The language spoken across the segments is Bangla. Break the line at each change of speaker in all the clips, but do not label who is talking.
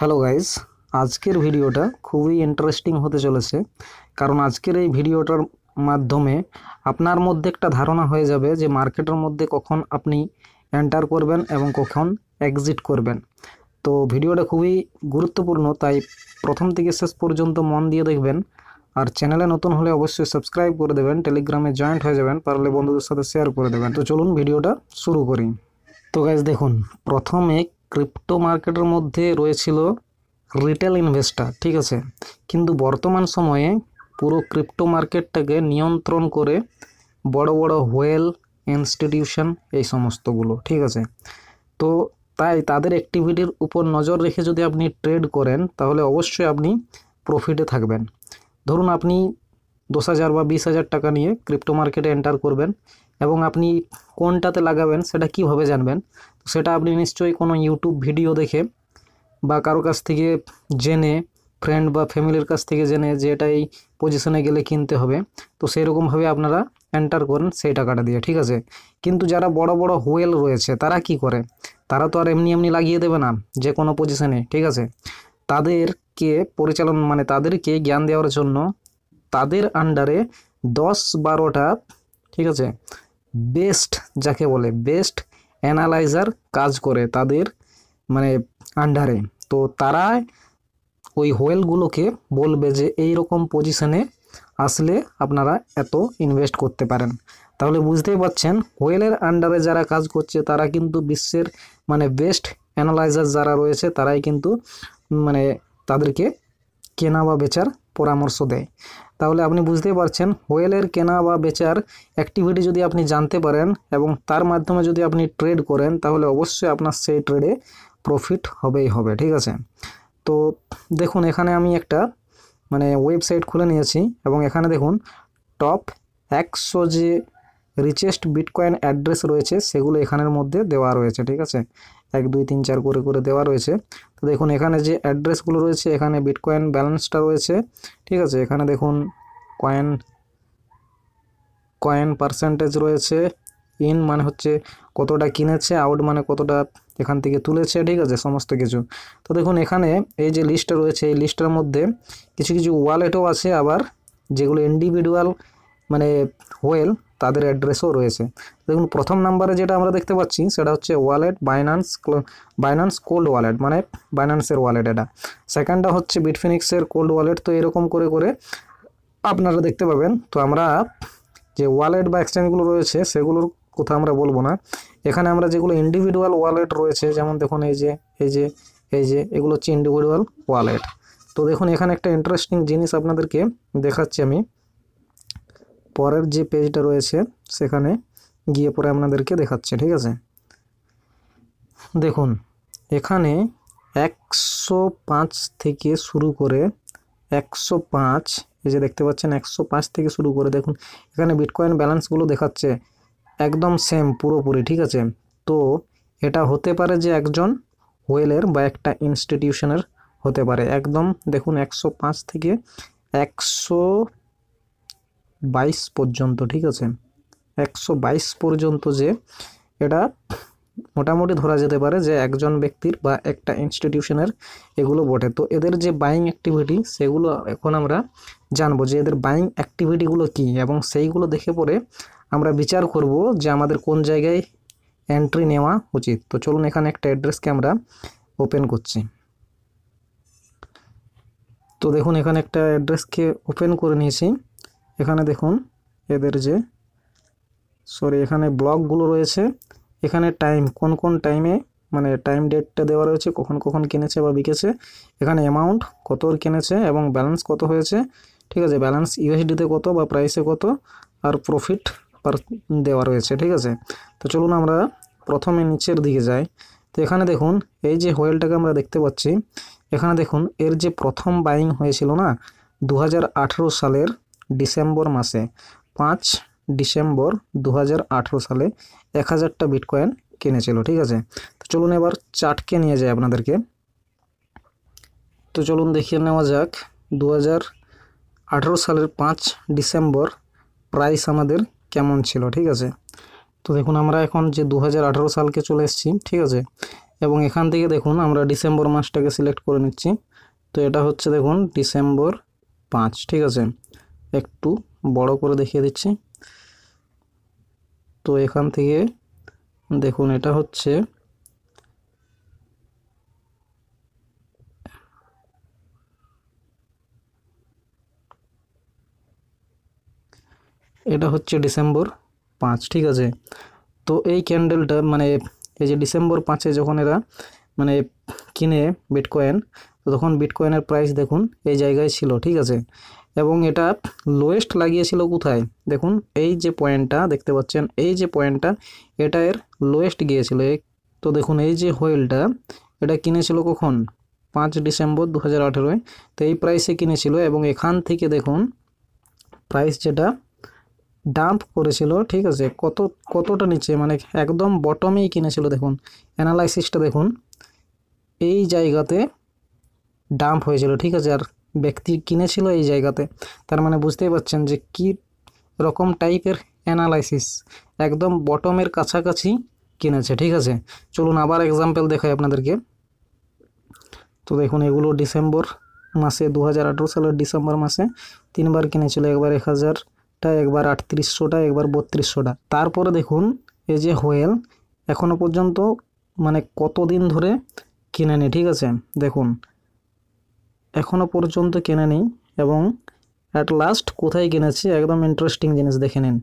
হ্যালো গাইজ আজকের ভিডিওটা খুবই ইন্টারেস্টিং হতে চলেছে কারণ আজকের এই ভিডিওটার মাধ্যমে আপনার মধ্যে একটা ধারণা হয়ে যাবে যে মার্কেটের মধ্যে কখন আপনি এন্টার করবেন এবং কখন এক্সিট করবেন তো ভিডিওটা খুবই গুরুত্বপূর্ণ তাই প্রথম থেকে শেষ পর্যন্ত মন দিয়ে দেখবেন আর চ্যানেলে নতুন হলে অবশ্যই সাবস্ক্রাইব করে দেবেন টেলিগ্রামে জয়েন্ট হয়ে যাবেন পারলে বন্ধুদের সাথে শেয়ার করে দেবেন তো চলুন ভিডিওটা শুরু করি তো গাইজ দেখুন প্রথমে ক্রিপ্টো মার্কেটের মধ্যে রয়েছিল রিটেল ইনভেস্টার ঠিক আছে কিন্তু বর্তমান সময়ে পুরো ক্রিপ্টো মার্কেটটাকে নিয়ন্ত্রণ করে বড় বড় হোয়েল ইনস্টিটিউশন এই সমস্তগুলো ঠিক আছে তো তাই তাদের অ্যাক্টিভিটির উপর নজর রেখে যদি আপনি ট্রেড করেন তাহলে অবশ্যই আপনি প্রফিটে থাকবেন ধরুন আপনি দশ হাজার বা বিশ হাজার টাকা নিয়ে ক্রিপ্টো মার্কেটে এন্টার করবেন এবং আপনি কোনটাতে লাগাবেন সেটা কিভাবে জানবেন সেটা আপনি নিশ্চয়ই কোনো ইউটিউব ভিডিও দেখে বা কারো কাছ থেকে জেনে ফ্রেন্ড বা ফ্যামিলির কাছ থেকে জেনে যে এটা এই পজিশনে গেলে কিনতে হবে তো সেই রকমভাবে আপনারা এন্টার করেন সেই টাকাটা দিয়ে ঠিক আছে কিন্তু যারা বড় বড় হুয়েল রয়েছে তারা কি করে তারা তো আর এমনি এমনি লাগিয়ে দেবে না যে কোনো পজিশনে ঠিক আছে তাদেরকে পরিচালন মানে তাদেরকে জ্ঞান দেওয়ার জন্য তাদের আন্ডারে দশ বারোটা ঠিক আছে বেস্ট যাকে বলে বেস্ট অ্যানালাইজার কাজ করে তাদের মানে আন্ডারে তো তারা ওই হোয়েলগুলোকে বলবে যে এই রকম পজিশনে আসলে আপনারা এত ইনভেস্ট করতে পারেন তাহলে বুঝতেই পাচ্ছেন হোয়েলের আন্ডারে যারা কাজ করছে তারা কিন্তু বিশ্বের মানে বেস্ট অ্যানালাইজার যারা রয়েছে তারাই কিন্তু মানে তাদেরকে কেনা বা বেচার পরামর্শ দেয় তাহলে আপনি বুঝতেই পারছেন হোয়েলের কেনা বা বেচার অ্যাক্টিভিটি যদি আপনি জানতে পারেন এবং তার মাধ্যমে যদি আপনি ট্রেড করেন তাহলে অবশ্যই আপনার সেই ট্রেডে প্রফিট হবেই হবে ঠিক আছে তো দেখুন এখানে আমি একটা মানে ওয়েবসাইট খুলে নিয়েছি এবং এখানে দেখুন টপ একশো যে রিচেস্ট বিটকয়েন অ্যাড্রেস রয়েছে সেগুলো এখানের মধ্যে দেওয়া রয়েছে ঠিক আছে এক দুই তিন চার করে করে দেওয়া রয়েছে তো দেখুন এখানে যে অ্যাড্রেসগুলো রয়েছে এখানে বিটকয়েন ব্যালেন্সটা রয়েছে ঠিক আছে এখানে দেখুন কয়েন কয়েন পার্সেন্টেজ রয়েছে ইন মানে হচ্ছে কতটা কিনেছে আউট মানে কতটা এখান থেকে তুলেছে ঠিক আছে সমস্ত কিছু তো দেখুন এখানে এই যে লিস্টটা রয়েছে এই লিস্টের মধ্যে কিছু কিছু ওয়ালেটও আছে আবার যেগুলো ইন্ডিভিজুয়াল মানে হোয়েল তাদের অ্যাড্রেসও রয়েছে দেখুন প্রথম নাম্বারে যেটা আমরা দেখতে পাচ্ছি সেটা হচ্ছে wallet Binance Binance cold wallet মানে বাইনান্সের ওয়ালেট এটা সেকেন্ডটা হচ্ছে বিটফিনিক্সের কোল্ড ওয়ালেট তো এরকম করে করে আপনারা দেখতে পাবেন তো আমরা যে ওয়ালেট বা এক্সচেঞ্জগুলো রয়েছে সেগুলোর কথা আমরা বলবো না এখানে আমরা যেগুলো ইন্ডিভিজুয়াল ওয়ালেট রয়েছে যেমন দেখুন এই যে এই যে এই যে এগুলো হচ্ছে ইন্ডিভিজুয়াল ওয়ালেট তো দেখুন এখানে একটা ইন্টারেস্টিং জিনিস আপনাদেরকে দেখাচ্ছি আমি পরের যে পেজটা রয়েছে সেখানে গিয়ে পরে আপনাদেরকে দেখাচ্ছে ঠিক আছে দেখুন এখানে একশো পাঁচ থেকে শুরু করে একশো পাঁচ এই যে দেখতে পাচ্ছেন একশো পাঁচ থেকে শুরু করে দেখুন এখানে বিটকয়েন ব্যালেন্সগুলো দেখাচ্ছে একদম সেম পুরোপুরি ঠিক আছে তো এটা হতে পারে যে একজন ওয়েলের বা একটা ইনস্টিটিউশনের হতে পারে একদম দেখুন একশো পাঁচ থেকে একশো বাইশ পর্যন্ত ঠিক আছে একশো বাইশ পর্যন্ত যে এটা মোটামুটি ধরা যেতে পারে যে একজন ব্যক্তির বা একটা ইনস্টিটিউশনের এগুলো বটে তো এদের যে বাইং অ্যাক্টিভিটি সেগুলো এখন আমরা জানবো যে এদের বাইং অ্যাক্টিভিটিগুলো কি এবং সেইগুলো দেখে পরে আমরা বিচার করব যে আমাদের কোন জায়গায় এন্ট্রি নেওয়া উচিত তো চলুন এখানে একটা অ্যাড্রেসকে আমরা ওপেন করছি তো দেখুন এখানে একটা অ্যাড্রেসকে ওপেন করে নিয়েছি এখানে দেখুন এদের যে সরি এখানে ব্লকগুলো রয়েছে এখানে টাইম কোন কোন টাইমে মানে টাইম ডেটটা দেওয়া রয়েছে কখন কখন কিনেছে বা বিকেছে এখানে অ্যামাউন্ট কত কিনেছে এবং ব্যালেন্স কত হয়েছে ঠিক আছে ব্যালেন্স ইউএসডিতে কত বা প্রাইসে কত আর প্রফিট পার দেওয়া রয়েছে ঠিক আছে তো চলুন আমরা প্রথমে নিচের দিকে যাই তো এখানে দেখুন এই যে হোয়েলটাকে আমরা দেখতে পাচ্ছি এখানে দেখুন এর যে প্রথম বাইং হয়েছিল না দু সালের ডিসেম্বর মাসে পাঁচ ডিসেম্বর দু সালে এক হাজারটা বিটকয়েন কিনেছিল ঠিক আছে তো চলুন এবার চার্টকে নিয়ে যাই আপনাদেরকে তো চলুন দেখিয়ে নেওয়া যাক দু সালের পাঁচ ডিসেম্বর প্রাইস আমাদের কেমন ছিল ঠিক আছে তো দেখুন আমরা এখন যে দু সালকে চলে এসেছি ঠিক আছে এবং এখান থেকে দেখুন আমরা ডিসেম্বর মাসটাকে সিলেক্ট করে নিচ্ছি তো এটা হচ্ছে দেখুন ডিসেম্বর পাঁচ ঠিক আছে একটু বড় করে দেখিয়ে দিচ্ছি তো এখান থেকে দেখুন এটা হচ্ছে এটা হচ্ছে ডিসেম্বর পাঁচ ঠিক আছে তো এই ক্যান্ডেলটা মানে এই যে ডিসেম্বর পাঁচে যখন এরা মানে কিনে বিটকয়েন তো তখন বিটকয়েনের প্রাইস দেখুন এই জায়গায় ছিল ঠিক আছে এবং এটা লোয়েস্ট লাগিয়েছিল কোথায় দেখুন এই যে পয়েন্টটা দেখতে পাচ্ছেন এই যে পয়েন্টটা এটা এর লোয়েস্ট গিয়েছিল তো দেখুন এই যে হোয়েলটা এটা কিনেছিল কখন পাঁচ ডিসেম্বর দু হাজার তো এই প্রাইসে কিনেছিল এবং এখান থেকে দেখুন প্রাইস যেটা ডাম্প করেছিল ঠিক আছে কত কতটা নিচে মানে একদম বটমেই কিনেছিল দেখুন অ্যানালাইসিসটা দেখুন এই জায়গাতে ডাম্প হয়েছিল ঠিক আছে আর ব্যক্তি কিনেছিল এই জায়গাতে তার মানে বুঝতেই পারছেন যে কি রকম টাইপের অ্যানালাইসিস একদম বটমের কাছাকাছি কিনেছে ঠিক আছে চলুন আবার এক্সাম্পল দেখাই আপনাদেরকে তো দেখুন এগুলো ডিসেম্বর মাসে দু হাজার সালের ডিসেম্বর মাসে তিনবার কিনেছিল একবার এক হাজারটা একবার আটত্রিশশোটা একবার বত্রিশশোটা তারপরে দেখুন এই যে হোয়েল এখনও পর্যন্ত মানে কতদিন ধরে কিনেনি ঠিক আছে দেখুন এখনও পর্যন্ত কেনে নিই এবং অ্যাট লাস্ট কোথায় কিনেছি একদম ইন্টারেস্টিং জিনিস দেখে নিন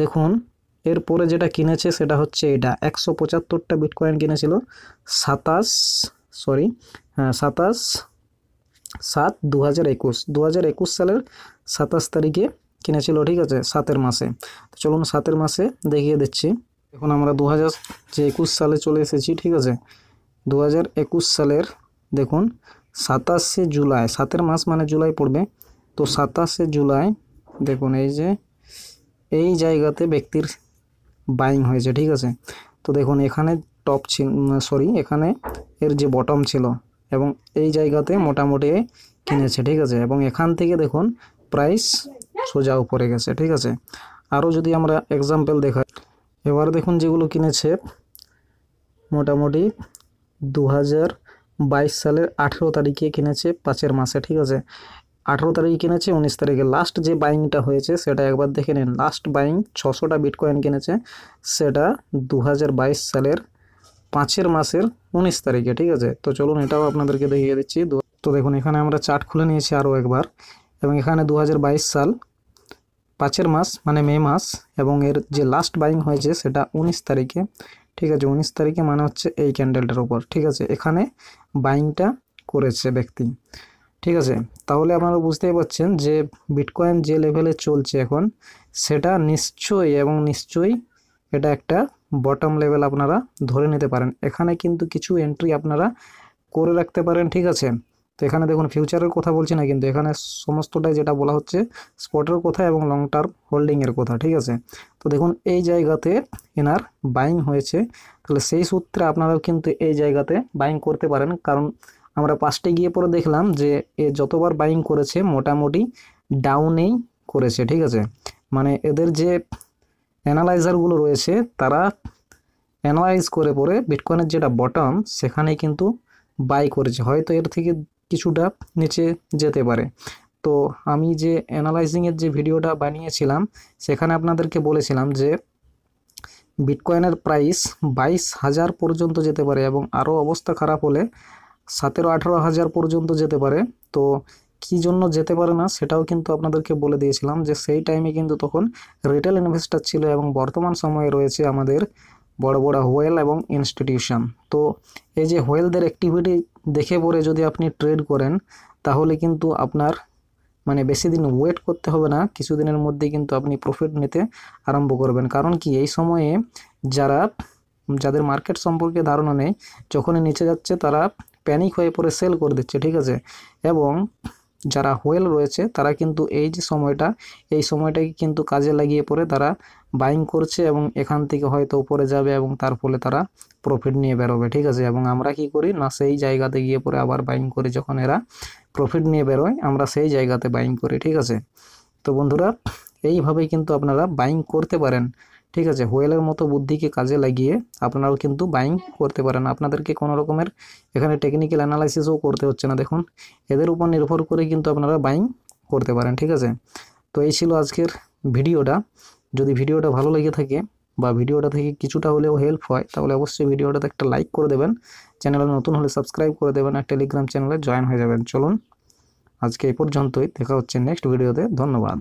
দেখুন এরপরে যেটা কিনেছে সেটা হচ্ছে এটা একশো পঁচাত্তরটা বিটকয়েন কিনেছিল সাতাশ সরি হ্যাঁ সাতাশ সাত দু হাজার একুশ দু হাজার একুশ সালের সাতাশ তারিখে কিনেছিল ঠিক আছে সাতের মাসে তো চলুন সাতের মাসে দেখিয়ে দিচ্ছি এখন আমরা দু হাজার যে একুশ সালে চলে এসেছি ঠিক আছে দু হাজার একুশ সালের দেখুন সাতাশে জুলাই সাতের মাস মানে জুলাই পড়বে তো সাতাশে জুলাই দেখুন এই যে এই জায়গাতে ব্যক্তির বাইং হয়েছে ঠিক আছে তো দেখুন এখানে টপ ছিল সরি এখানে এর যে বটম ছিল এবং এই জায়গাতে মোটামুটি কিনেছে ঠিক আছে এবং এখান থেকে দেখুন প্রাইস সোজা উপরে গেছে ঠিক আছে আরও যদি আমরা এক্সাম্পল দেখাই এবার দেখুন যেগুলো কিনেছে মোটামুটি দু হাজার বাইশ সালের আঠেরো তারিখে কিনেছে পাঁচের মাসে ঠিক আছে আঠেরো তারিখে কিনেছে উনিশ তারিখে লাস্ট যে বাইংটা হয়েছে সেটা একবার দেখে নিন লাস্ট বাইং ছশোটা বিটকয়েন কিনেছে সেটা দু সালের পাঁচের মাসের উনিশ তারিখে ঠিক আছে তো চলুন এটাও আপনাদেরকে দেখিয়ে দিচ্ছি তো দেখুন এখানে আমরা চার্ট খুলে নিয়েছি আরও একবার এবং এখানে দু সাল পাঁচের মাস মানে মে মাস এবং এর যে লাস্ট বাইং হয়েছে সেটা উনিশ তারিখে ঠিক আছে উনিশ তারিখে মানে হচ্ছে এই ক্যান্ডেলটার উপর ঠিক আছে এখানে বাইংটা করেছে ব্যক্তি ঠিক আছে তাহলে আপনারা বুঝতেই পারছেন যে বিটকয়েন যে লেভেলে চলছে এখন সেটা নিশ্চয়ই এবং নিশ্চয়ই এটা একটা বটম লেভেল আপনারা ধরে নিতে পারেন এখানে কিন্তু কিছু এন্ট্রি আপনারা করে রাখতে পারেন ঠিক আছে তো এখানে দেখুন ফিউচারের কথা বলছি না কিন্তু এখানে সমস্তটাই যেটা বলা হচ্ছে স্পটের কথা এবং লং টার্ম হোল্ডিংয়ের কথা ঠিক আছে তো দেখুন এই জায়গাতে এনার বাইং হয়েছে তাহলে সেই সূত্রে আপনারাও কিন্তু এই জায়গাতে বাইং করতে পারেন কারণ আমরা পাঁচটে গিয়ে পরে দেখলাম যে এ যতবার বাইং করেছে মোটামুটি ডাউনেই করেছে ঠিক আছে মানে এদের যে অ্যানালাইজারগুলো রয়েছে তারা অ্যানালাইজ করে পরে বিটকয়েনের যেটা বটম সেখানে কিন্তু বাই করেছে হয়তো এর থেকে কিছুটা নিচে যেতে পারে তো আমি যে অ্যানালাইজিংয়ের যে ভিডিওটা বানিয়েছিলাম সেখানে আপনাদেরকে বলেছিলাম যে বিটকয়েনের প্রাইস বাইশ হাজার পর্যন্ত যেতে পারে এবং আরও অবস্থা খারাপ হলে সতেরো আঠেরো হাজার পর্যন্ত যেতে পারে তো কি জন্য যেতে পারে না সেটাও কিন্তু আপনাদেরকে বলে দিয়েছিলাম যে সেই টাইমে কিন্তু তখন রিটেল ইনভেস্টার ছিল এবং বর্তমান সময়ে রয়েছে আমাদের বড় বড় হোয়েল এবং ইনস্টিটিউশন তো এই যে হোয়েলদের অ্যাক্টিভিটি দেখে পরে যদি আপনি ট্রেড করেন তাহলে কিন্তু আপনার মানে বেশি দিন ওয়েট করতে হবে না কিছুদিনের মধ্যে কিন্তু আপনি প্রফিট নিতে আরম্ভ করবেন কারণ কি এই সময়ে যারা যাদের মার্কেট সম্পর্কে ধারণা নেই যখনই নিচে যাচ্ছে তারা প্যানিক হয়ে পরে সেল করে দিচ্ছে ঠিক আছে এবং যারা হোয়েল রয়েছে তারা কিন্তু এই যে সময়টা এই সময়টাকে কিন্তু কাজে লাগিয়ে পরে তারা বাইং করছে এবং এখান থেকে হয়তো উপরে যাবে এবং তার ফলে তারা প্রফিট নিয়ে বেরোবে ঠিক আছে এবং আমরা কি করি না সেই জায়গাতে গিয়ে পরে আবার বাইং করি যখন এরা প্রফিট নিয়ে বেরোয় আমরা সেই জায়গাতে বাইং করি ঠিক আছে তো বন্ধুরা এইভাবেই কিন্তু আপনারা বাইং করতে পারেন ঠিক আছে হোয়েলের মতো বুদ্ধিকে কাজে লাগিয়ে আপনারাও কিন্তু বাইং করতে পারেন আপনাদেরকে কোনো রকমের এখানে টেকনিক্যাল অ্যানালাইসিসও করতে হচ্ছে না দেখুন এদের উপর নির্ভর করে কিন্তু আপনারা বাইং করতে পারেন ঠিক আছে তো এই ছিল আজকের ভিডিওটা যদি ভিডিওটা ভালো লেগে থাকে বা ভিডিওটা থেকে কিছুটা হলেও হেল্প হয় তাহলে অবশ্যই ভিডিওটাতে একটা লাইক করে দেবেন চ্যানেলে নতুন হলে সাবস্ক্রাইব করে দেবেন আর টেলিগ্রাম চ্যানেলে জয়েন হয়ে যাবেন চলুন আজকে এই পর্যন্তই দেখা হচ্ছে নেক্সট ভিডিওতে ধন্যবাদ